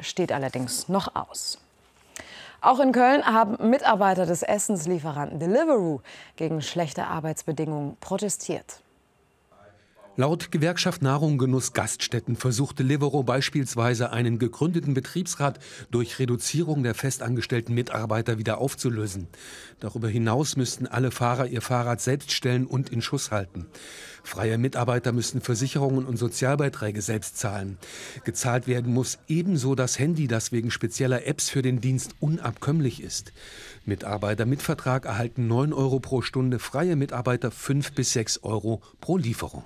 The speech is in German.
steht allerdings noch aus. Auch in Köln haben Mitarbeiter des Essenslieferanten Deliveroo gegen schlechte Arbeitsbedingungen protestiert. Laut Gewerkschaft Nahrung Genuss Gaststätten versuchte Livero beispielsweise einen gegründeten Betriebsrat durch Reduzierung der festangestellten Mitarbeiter wieder aufzulösen. Darüber hinaus müssten alle Fahrer ihr Fahrrad selbst stellen und in Schuss halten. Freie Mitarbeiter müssten Versicherungen und Sozialbeiträge selbst zahlen. Gezahlt werden muss ebenso das Handy, das wegen spezieller Apps für den Dienst unabkömmlich ist. Mitarbeiter mit Vertrag erhalten 9 Euro pro Stunde, freie Mitarbeiter 5 bis 6 Euro pro Lieferung.